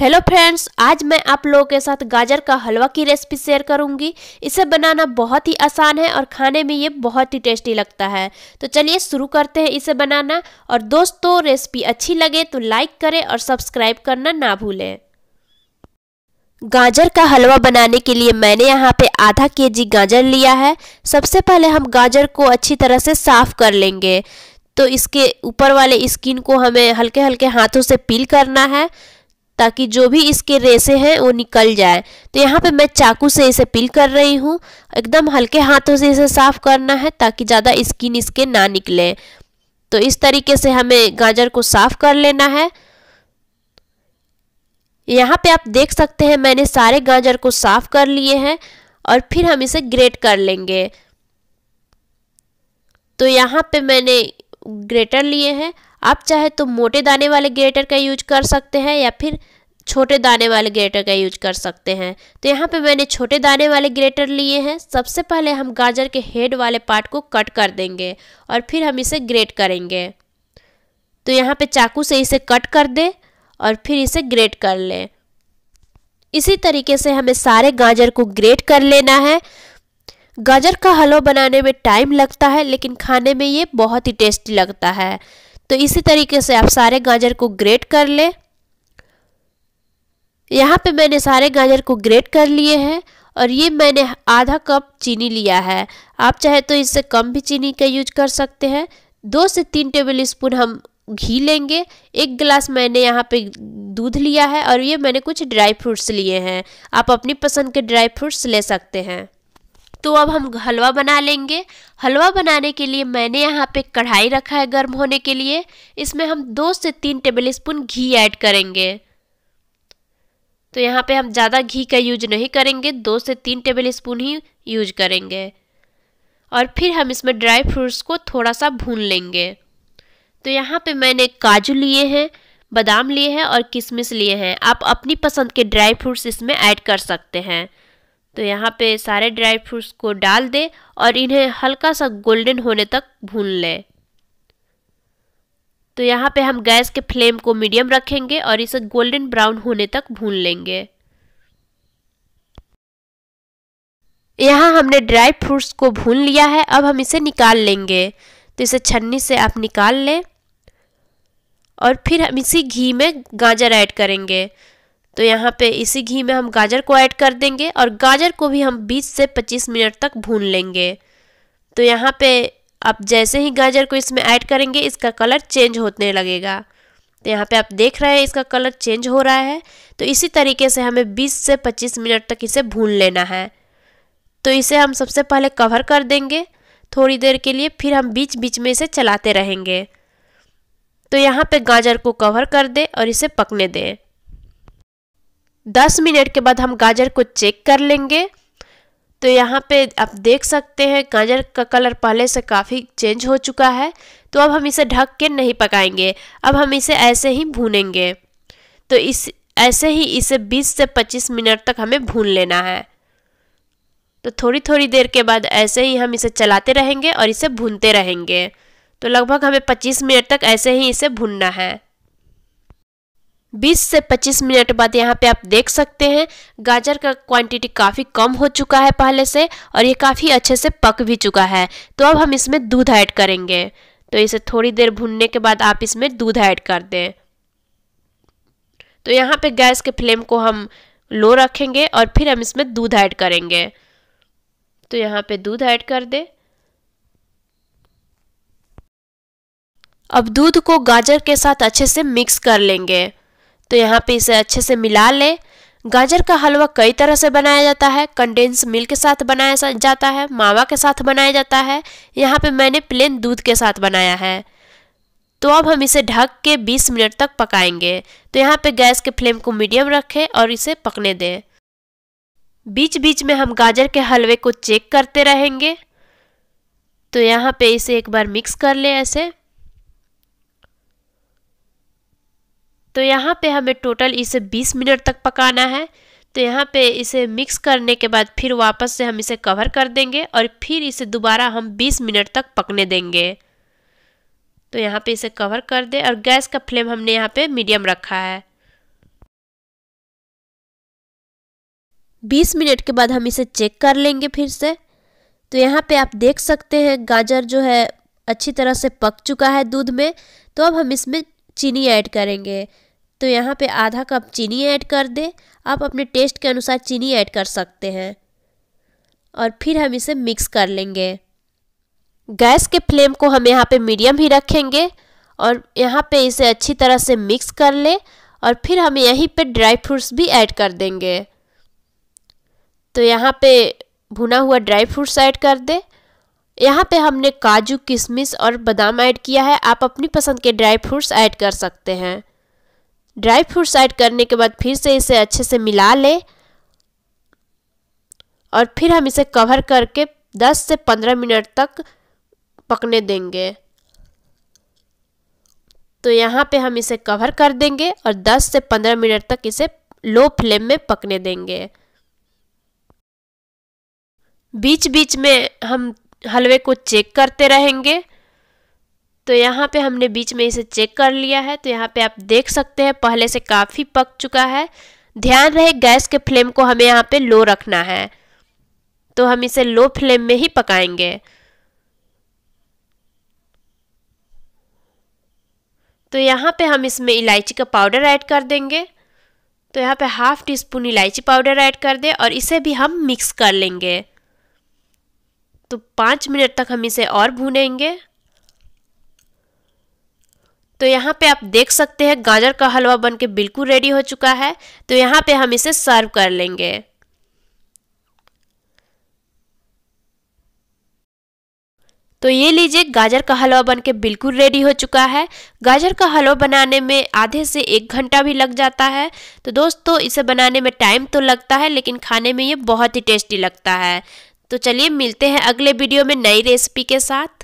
hello friends आज मैं आप लोगों के साथ गाजर का हलवा की रेसिपी शेयर करूंगी इसे बनाना बहुत ही आसान है और खाने में ये बहुत ही टेस्टी लगता है तो चलिए शुरू करते हैं इसे बनाना और दोस्तों रेसिपी अच्छी लगे तो लाइक करें और सब्सक्राइब करना ना भूलें गाजर का हलवा बनाने के लिए मैंने यहाँ पे आधा के जी गाजर लिया है सबसे पहले हम गाजर को अच्छी तरह से साफ़ कर लेंगे तो इसके ऊपर वाले स्किन को हमें हल्के हल्के हाथों से पील करना है ताकि जो भी इसके रेसे हैं वो निकल जाए तो यहाँ पे मैं चाकू से इसे पिल कर रही हूँ एकदम हल्के हाथों से इसे साफ करना है ताकि ज़्यादा स्किन इसके ना निकले तो इस तरीके से हमें गाजर को साफ कर लेना है यहाँ पे आप देख सकते हैं मैंने सारे गाजर को साफ कर लिए हैं और फिर हम इसे ग्रेट कर लेंगे तो यहाँ पे मैंने ग्रेटर लिए हैं आप चाहे तो मोटे दाने वाले ग्रेटर का यूज कर सकते हैं या फिर छोटे दाने वाले ग्रेटर का यूज कर सकते हैं तो यहाँ पे मैंने छोटे दाने वाले ग्रेटर लिए हैं सबसे पहले हम गाजर के हेड वाले पार्ट को कट कर देंगे और फिर हम इसे ग्रेट करेंगे तो यहाँ पे चाकू से इसे कट कर दें और फिर इसे ग्रेट कर लें इसी तरीके से हमें सारे गाजर को ग्रेट कर लेना है गाजर का हलवा बनाने में टाइम लगता है लेकिन खाने में ये बहुत ही टेस्टी लगता है तो इसी तरीके से आप सारे गाजर को ग्रेट कर लें यहाँ पे मैंने सारे गाजर को ग्रेट कर लिए हैं और ये मैंने आधा कप चीनी लिया है आप चाहे तो इससे कम भी चीनी का यूज कर सकते हैं दो से तीन टेबल स्पून हम घी लेंगे एक गिलास मैंने यहाँ पे दूध लिया है और ये मैंने कुछ ड्राई फ्रूट्स लिए हैं आप अपनी पसंद के ड्राई फ्रूट्स ले सकते हैं तो अब हम हलवा बना लेंगे हलवा बनाने के लिए मैंने यहाँ पे कढ़ाई रखा है गर्म होने के लिए इसमें हम दो से तीन टेबल स्पून घी ऐड करेंगे तो यहाँ पे हम ज़्यादा घी का यूज नहीं करेंगे दो से तीन टेबल स्पून ही यूज करेंगे और फिर हम इसमें ड्राई फ्रूट्स को थोड़ा सा भून लेंगे तो यहाँ पे मैंने काजू लिए हैं बादाम लिए हैं और किशमिश लिए हैं आप अपनी पसंद के ड्राई फ्रूट्स इसमें ऐड कर सकते हैं तो यहाँ पे सारे ड्राई फ्रूट्स को डाल दें और इन्हें हल्का सा गोल्डन होने तक भून लें तो यहाँ पे हम गैस के फ्लेम को मीडियम रखेंगे और इसे गोल्डन ब्राउन होने तक भून लेंगे यहाँ हमने ड्राई फ्रूट्स को भून लिया है अब हम इसे निकाल लेंगे तो इसे छन्नी से आप निकाल लें और फिर हम इसी घी में गाजर ऐड करेंगे तो यहाँ पे इसी घी में हम गाजर को ऐड कर देंगे और गाजर को भी हम 20 से 25 मिनट तक भून लेंगे तो यहाँ पे आप जैसे ही गाजर को इसमें ऐड करेंगे इसका कलर चेंज होने लगेगा तो यहाँ पे आप देख रहे हैं इसका कलर चेंज हो रहा है तो इसी तरीके से हमें 20 से 25 मिनट तक इसे भून लेना है तो इसे हम सबसे पहले कवर कर देंगे थोड़ी देर के लिए फिर हम बीच बीच में इसे चलाते रहेंगे तो यहाँ पे गाजर को कवर कर दें और इसे पकने दें 10 मिनट के बाद हम गाजर को चेक कर लेंगे तो यहाँ पे आप देख सकते हैं गाजर का कलर पहले से काफ़ी चेंज हो चुका है तो अब हम इसे ढक के नहीं पकाएंगे अब हम इसे ऐसे ही भूनेंगे तो इस ऐसे ही इसे 20 से 25 मिनट तक हमें भून लेना है तो थोड़ी थोड़ी देर के बाद ऐसे ही हम इसे चलाते रहेंगे और इसे भूनते रहेंगे तो लगभग हमें 25 मिनट तक ऐसे ही इसे भूनना है 20 से 25 मिनट बाद यहाँ पे आप देख सकते हैं गाजर का क्वांटिटी काफ़ी कम हो चुका है पहले से और ये काफ़ी अच्छे से पक भी चुका है तो अब हम इसमें दूध ऐड करेंगे तो इसे थोड़ी देर भूनने के बाद आप इसमें दूध ऐड कर दें तो यहाँ पे गैस के फ्लेम को हम लो रखेंगे और फिर हम इसमें दूध ऐड करेंगे तो यहाँ पर दूध ऐड कर दें अब दूध को गाजर के साथ अच्छे से मिक्स कर लेंगे तो यहाँ पे इसे अच्छे से मिला लें गाजर का हलवा कई तरह से बनाया जाता है कंडेंस मिल्क के साथ बनाया जाता है मावा के साथ बनाया जाता है यहाँ पे मैंने प्लेन दूध के साथ बनाया है तो अब हम इसे ढक के 20 मिनट तक पकाएंगे तो यहाँ पे गैस के फ्लेम को मीडियम रखें और इसे पकने दें बीच बीच में हम गाजर के हलवे को चेक करते रहेंगे तो यहाँ पे इसे एक बार मिक्स कर लें ऐसे तो यहाँ पे हमें टोटल इसे 20 मिनट तक पकाना है तो यहाँ पे इसे मिक्स करने के बाद फिर वापस से हम इसे कवर कर देंगे और फिर इसे दोबारा हम 20 मिनट तक पकने देंगे तो यहाँ पे इसे कवर कर दे और गैस का फ्लेम हमने यहाँ पे मीडियम रखा है 20 मिनट के बाद हम इसे चेक कर लेंगे फिर से तो यहाँ पे आप देख सकते हैं गाजर जो है अच्छी तरह से पक चुका है दूध में तो अब हम इसमें चीनी ऐड करेंगे तो यहाँ पे आधा कप चीनी ऐड कर दें आप अपने टेस्ट के अनुसार चीनी ऐड कर सकते हैं और फिर हम इसे मिक्स कर लेंगे गैस के फ्लेम को हम यहाँ पे मीडियम ही रखेंगे और यहाँ पे इसे अच्छी तरह से मिक्स कर लें और फिर हम यहीं पे ड्राई फ्रूट्स भी ऐड कर देंगे तो यहाँ पे भुना हुआ ड्राई फ्रूट्स ऐड कर दें यहाँ पे हमने काजू किशमिश और बादाम ऐड किया है आप अपनी पसंद के ड्राई फ्रूट्स ऐड कर सकते हैं ड्राई फ्रूट्स ऐड करने के बाद फिर से इसे अच्छे से मिला लें और फिर हम इसे कवर करके 10 से 15 मिनट तक पकने देंगे तो यहाँ पे हम इसे कवर कर देंगे और 10 से 15 मिनट तक इसे लो फ्लेम में पकने देंगे बीच बीच में हम हलवे को चेक करते रहेंगे तो यहाँ पे हमने बीच में इसे चेक कर लिया है तो यहाँ पे आप देख सकते हैं पहले से काफ़ी पक चुका है ध्यान रहे गैस के फ्लेम को हमें यहाँ पे लो रखना है तो हम इसे लो फ्लेम में ही पकाएंगे तो यहाँ पे हम इसमें इलायची का पाउडर ऐड कर देंगे तो यहाँ पे हाफ टी स्पून इलायची पाउडर ऐड कर दें और इसे भी हम मिक्स कर लेंगे तो पाँच मिनट तक हम इसे और भूनेंगे तो यहाँ पे आप देख सकते हैं गाजर का हलवा बनके बिल्कुल रेडी हो चुका है तो यहाँ पे हम इसे सर्व कर लेंगे तो ये लीजिए गाजर का हलवा बनके बिल्कुल रेडी हो चुका है गाजर का हलवा बनाने में आधे से एक घंटा भी लग जाता है तो दोस्तों इसे बनाने में टाइम तो लगता है लेकिन खाने में ये बहुत ही टेस्टी लगता है तो चलिए मिलते हैं अगले वीडियो में नई रेसिपी के साथ